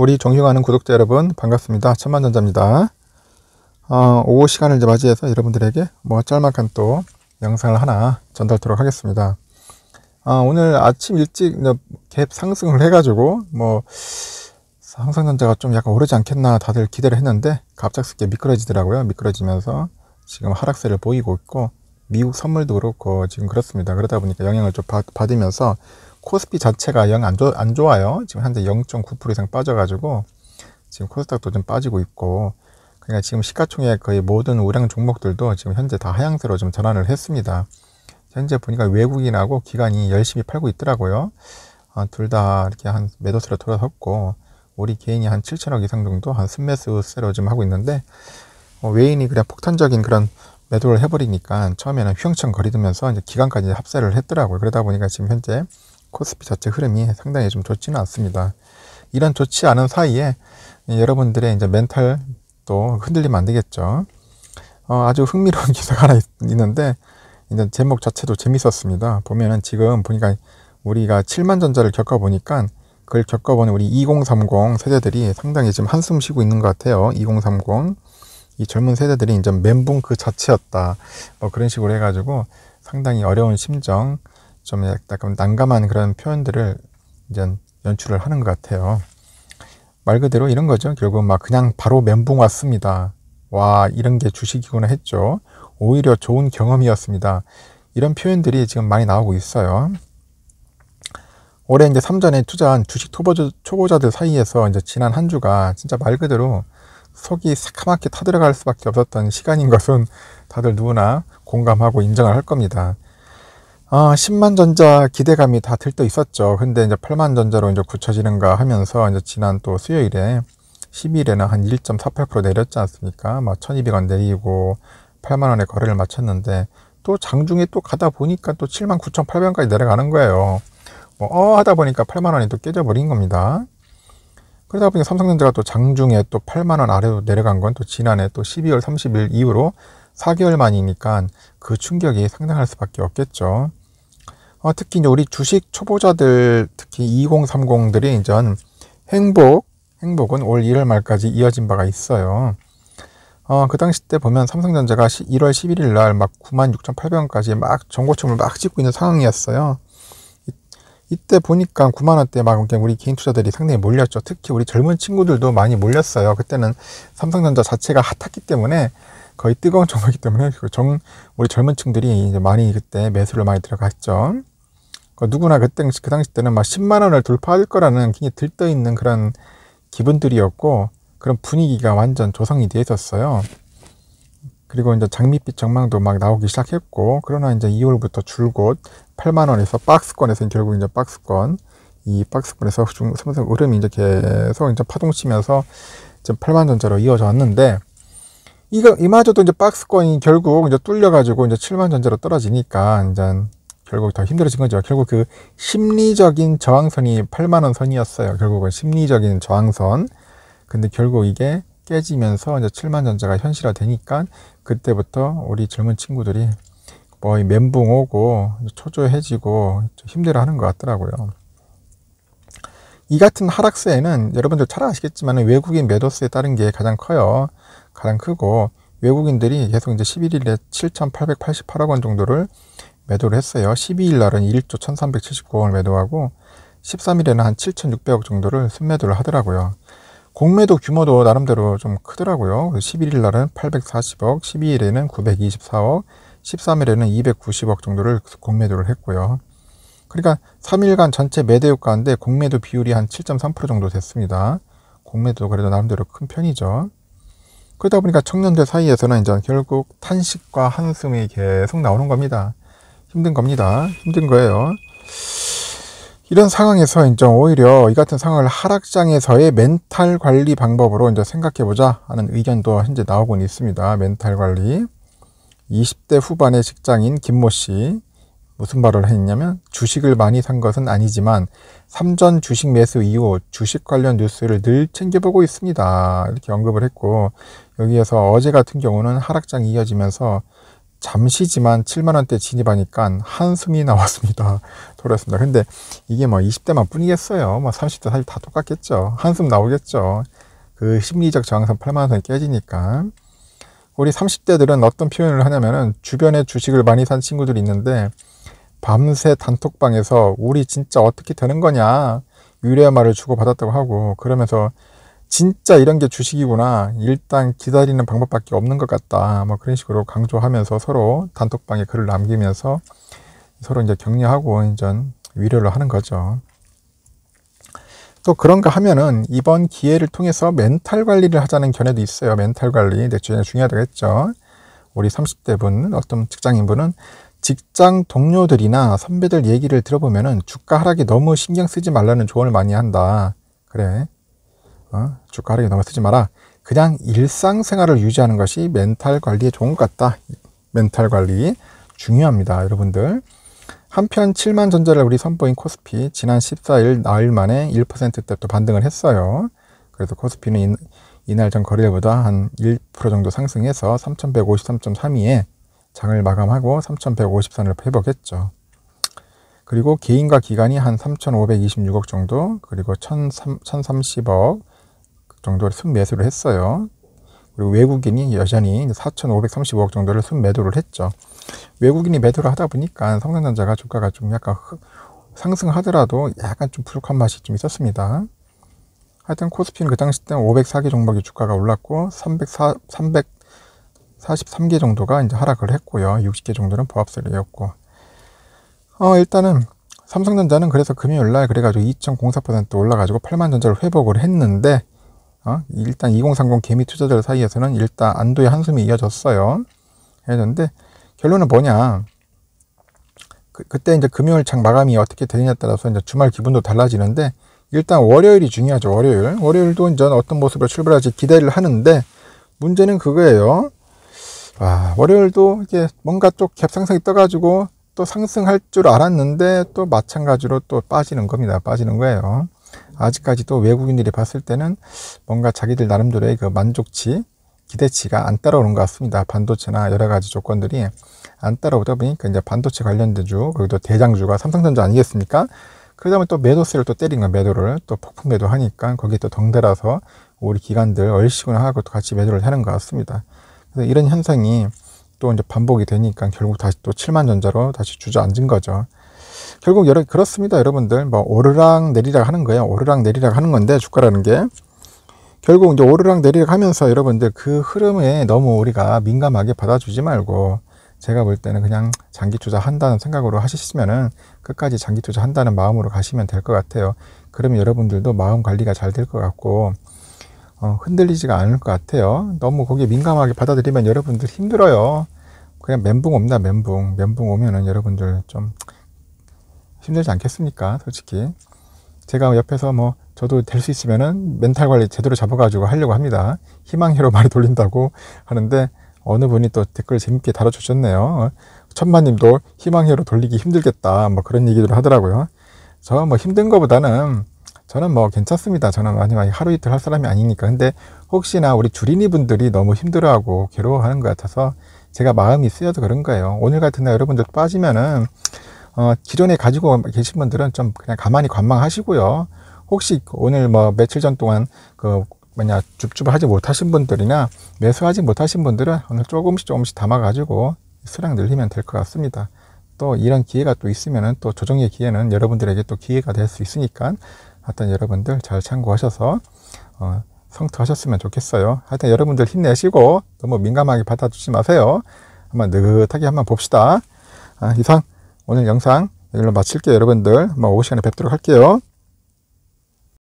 우리 정유하는 구독자 여러분 반갑습니다. 천만전자입니다. 어, 오후 시간을 이제 맞이해서 여러분들에게 뭐 짤막한 또 영상을 하나 전달하도록 하겠습니다. 어, 오늘 아침 일찍 갭 상승을 해가지고 뭐 삼성전자가 좀 약간 오르지 않겠나 다들 기대를 했는데 갑작스럽게 미끄러지더라고요. 미끄러지면서 지금 하락세를 보이고 있고 미국 선물도 그렇고 지금 그렇습니다. 그러다 보니까 영향을 좀 받, 받으면서 코스피 자체가 영안안 좋아요. 지금 현재 0.9% 이상 빠져가지고 지금 코스닥도 좀 빠지고 있고 그러니까 지금 시가총액 거의 모든 우량 종목들도 지금 현재 다 하향세로 좀 전환을 했습니다. 현재 보니까 외국인하고 기관이 열심히 팔고 있더라고요. 아, 어, 둘다 이렇게 한 매도세로 돌아섰고 우리 개인이 한 7천억 이상 정도 한 순매수세로 지금 하고 있는데 어, 외인이 그냥 폭탄적인 그런 매도를 해버리니까 처음에는 휘영청 거리두면서 이제 기간까지 합세를 했더라고요. 그러다 보니까 지금 현재 코스피 자체 흐름이 상당히 좀 좋지는 않습니다. 이런 좋지 않은 사이에 여러분들의 이제 멘탈 도 흔들리면 안 되겠죠. 어, 아주 흥미로운 기사가 하나 있는데 이제 제목 자체도 재밌었습니다. 보면은 지금 보니까 우리가 7만 전자를 겪어보니까 그걸 겪어보는 우리 2030 세대들이 상당히 지금 한숨 쉬고 있는 것 같아요. 2030. 이 젊은 세대들이 이제 멘붕 그 자체였다. 뭐 그런 식으로 해가지고 상당히 어려운 심정, 좀 약간 난감한 그런 표현들을 이제 연출을 하는 것 같아요. 말 그대로 이런 거죠. 결국 막 그냥 바로 멘붕 왔습니다. 와, 이런 게 주식이구나 했죠. 오히려 좋은 경험이었습니다. 이런 표현들이 지금 많이 나오고 있어요. 올해 이제 3전에 투자한 주식 초보자들 사이에서 이제 지난 한 주가 진짜 말 그대로 속이 새카맣게 타들어갈 수밖에 없었던 시간인 것은 다들 누구나 공감하고 인정을 할 겁니다. 아, 10만 전자 기대감이 다 들떠 있었죠. 근데 이제 8만 전자로 이제 굳혀지는가 하면서 이제 지난 또 수요일에 10일에는 한1.48% 내렸지 않습니까? 막 뭐 1200원 내리고 8만 원의 거래를 마쳤는데 또 장중에 또 가다 보니까 또 7만 9,800원까지 내려가는 거예요. 뭐, 어 하다 보니까 8만 원이 또 깨져버린 겁니다. 그러다 보니 까 삼성전자가 또 장중에 또 8만 원 아래로 내려간 건 또 지난해 또 12월 30일 이후로 4개월 만이니까 그 충격이 상당할 수밖에 없겠죠. 어, 특히 이제 우리 주식 초보자들 특히 2030들이 이제 행복 행복은 올 1월 말까지 이어진 바가 있어요. 어, 그 당시 때 보면 삼성전자가 1월 11일 날 막 96,800원까지 막 전고점을 막 찍고 있는 상황이었어요. 이, 때 보니까 9만원대 막 우리 개인 투자들이 상당히 몰렸죠. 특히 우리 젊은 친구들도 많이 몰렸어요. 그때는 삼성전자 자체가 핫했기 때문에 거의 뜨거운 정보이기 때문에 그 정 우리 젊은 층들이 이제 많이 그때 매수를 많이 들어갔죠. 그 누구나 그때 그 당시 때는 막 10만 원을 돌파할 거라는 굉장히 들떠 있는 그런 기분들이었고 그런 분위기가 완전 조성이 돼 있었어요. 그리고 이제 장밋빛 전망도 막 나오기 시작했고 그러나 이제 2월부터 줄곧 8만 원에서 박스권에서 결국 이제 박스권 이 박스권에서 중 삼성 흐름이 이제 계속 이제 파동 치면서 지금 8만 전자로 이어졌는데 이거 이마저도 이제 박스권이 결국 이제 뚫려가지고 이제 7만 전제로 떨어지니까 이제 결국 더 힘들어진 거죠. 결국 그 심리적인 저항선이 8만 원 선이었어요. 결국은 심리적인 저항선. 근데 결국 이게 깨지면서 이제 7만 전제가 현실화 되니까 그때부터 우리 젊은 친구들이 거의 멘붕 오고 초조해지고 힘들어하는 것 같더라고요. 이 같은 하락세에는 여러분들 잘 아시겠지만 외국인 매도세에 따른 게 가장 커요. 가장 크고 외국인들이 계속 이제 11일에 7,888억 원 정도를 매도를 했어요. 12일 날은 1조 1,379억 원을 매도하고 13일에는 한 7,600억 정도를 순매도를 하더라고요. 공매도 규모도 나름대로 좀 크더라고요. 11일 날은 840억, 12일에는 924억, 13일에는 290억 정도를 공매도를 했고요. 그러니까 3일간 전체 매대율 가운데 공매도 비율이 한 7.3% 정도 됐습니다. 공매도 그래도 나름대로 큰 편이죠. 그러다 보니까 청년들 사이에서는 이제 결국 탄식과 한숨이 계속 나오는 겁니다. 힘든 겁니다. 힘든 거예요. 이런 상황에서 이제 오히려 이 같은 상황을 하락장에서의 멘탈 관리 방법으로 이제 생각해 보자 하는 의견도 현재 나오고 있습니다. 멘탈 관리. 20대 후반의 직장인 김모 씨. 무슨 말을 했냐면 주식을 많이 산 것은 아니지만 삼전 주식 매수 이후 주식 관련 뉴스를 늘 챙겨보고 있습니다. 이렇게 언급을 했고 여기에서 어제 같은 경우는 하락장이 어지면서 잠시지만 7만원대 진입하니까 한숨이 나왔습니다. 돌아왔습니다 근데 이게 뭐 20대만 뿐이겠어요. 뭐 30대 사실 다 똑같겠죠. 한숨 나오겠죠. 그 심리적 저항선 8만원선 깨지니까. 우리 30대들은 어떤 표현을 하냐면은 주변에 주식을 많이 산 친구들이 있는데 밤새 단톡방에서 우리 진짜 어떻게 되는 거냐 유례의 말을 주고받았다고 하고 그러면서 진짜 이런 게 주식이구나 일단 기다리는 방법밖에 없는 것 같다 뭐 그런 식으로 강조하면서 서로 단톡방에 글을 남기면서 서로 이제 격려하고 이전 위로를 하는 거죠 또 그런가 하면은 이번 기회를 통해서 멘탈 관리를 하자는 견해도 있어요 멘탈 관리 내 주변에 중요하다고 했죠 우리 30대 분 어떤 직장인 분은 직장 동료들이나 선배들 얘기를 들어보면은 주가 하락이 너무 신경 쓰지 말라는 조언을 많이 한다. 그래. 어? 주가 하락이 너무 쓰지 마라. 그냥 일상생활을 유지하는 것이 멘탈 관리에 좋은 것 같다. 멘탈 관리 중요합니다. 여러분들. 한편 7만 전자를 우리 선보인 코스피 지난 14일 나흘 만에 1%대 또 반등을 했어요. 그래서 코스피는 이날 전거래보다한 1% 정도 상승해서 3153.32에 장을 마감하고 3,150선을 회복했죠. 그리고 개인과 기관이 한 3,526억 정도, 그리고 1,030억 정도를 순매수를 했어요. 그리고 외국인이 여전히 4,535억 정도를 순매도를 했죠. 외국인이 매도를 하다 보니까 성성전자가 주가가 좀 약간 상승하더라도 약간 좀 부족한 맛이 좀 있었습니다. 하여튼 코스피는 그 당시 때 504개 종목의 주가가 올랐고 304, 300, 43개 정도가 이제 하락을 했고요. 60개 정도는 보합세를이었고 어, 일단은 삼성전자는 그래서 금요일 날 그래가지고 2.04% 올라가지고 8만 전자를 회복을 했는데, 어, 일단 2030 개미 투자자들 사이에서는 일단 안도의 한숨이 이어졌어요. 했는데 결론은 뭐냐. 그, 때 이제 금요일 창 마감이 어떻게 되느냐에 따라서 이제 주말 기분도 달라지는데, 일단 월요일이 중요하죠, 월요일. 월요일도 이제 어떤 모습으로 출발할지 기대를 하는데, 문제는 그거예요. 아, 월요일도 이게 뭔가 또 갭상승이 떠가지고 또 상승할 줄 알았는데 또 마찬가지로 또 빠지는 겁니다. 빠지는 거예요. 아직까지도 외국인들이 봤을 때는 뭔가 자기들 나름대로의 그 만족치, 기대치가 안 따라오는 것 같습니다. 반도체나 여러 가지 조건들이 안 따라오다 보니까 이제 반도체 관련된 주, 그리고 또 대장주가 삼성전자 아니겠습니까? 그러다 보면 또 매도세를 또 때린 거 매도를 또 폭풍 매도하니까 거기에 또 덩달아서 우리 기관들 얼씨구나 하고 또 같이 매도를 하는 것 같습니다. 이런 현상이 또 이제 반복이 되니까 결국 다시 또 7만 전자로 다시 주저앉은 거죠. 결국 여러 그렇습니다, 여러분들. 뭐 오르락 내리락 하는 거예요. 오르락 내리락 하는 건데 주가라는 게 결국 이제 오르락 내리락 하면서 여러분들 그 흐름에 너무 우리가 민감하게 받아주지 말고 제가 볼 때는 그냥 장기 투자한다는 생각으로 하시면은 끝까지 장기 투자한다는 마음으로 가시면 될 것 같아요. 그러면 여러분들도 마음 관리가 잘 될 것 같고 어, 흔들리지가 않을 것 같아요. 너무 거기에 민감하게 받아들이면 여러분들 힘들어요. 그냥 멘붕 옵니다, 멘붕. 멘붕 오면은 여러분들 좀 힘들지 않겠습니까? 솔직히. 제가 옆에서 뭐, 저도 될 수 있으면은 멘탈 관리 제대로 잡아가지고 하려고 합니다. 희망회로 말이 돌린다고 하는데, 어느 분이 또 댓글 재밌게 달아주셨네요. 천만님도 희망회로 돌리기 힘들겠다. 뭐 그런 얘기를 하더라고요. 저 뭐 힘든 것보다는 저는 뭐 괜찮습니다. 저는 많이 많이 하루 이틀 할 사람이 아니니까. 근데 혹시나 우리 주린이 분들이 너무 힘들어하고 괴로워하는 것 같아서 제가 마음이 쓰여서 그런 거예요. 오늘 같은 날 여러분들 빠지면은 어, 기존에 가지고 계신 분들은 좀 그냥 가만히 관망하시고요. 혹시 오늘 뭐 며칠 전 동안 그 뭐냐 줍줍하지 못하신 분들이나 매수하지 못하신 분들은 오늘 조금씩 조금씩 담아가지고 수량 늘리면 될 것 같습니다. 또 이런 기회가 또 있으면은 또 조정의 기회는 여러분들에게 또 기회가 될 수 있으니까 하여튼 여러분들 잘 참고하셔서 어, 성투하셨으면 좋겠어요. 하여튼 여러분들 힘내시고 너무 민감하게 받아주지 마세요. 한번 느긋하게 한번 봅시다. 아, 이상 오늘 영상 여기로 마칠게요. 여러분들 한번 오후 시간에 뵙도록 할게요.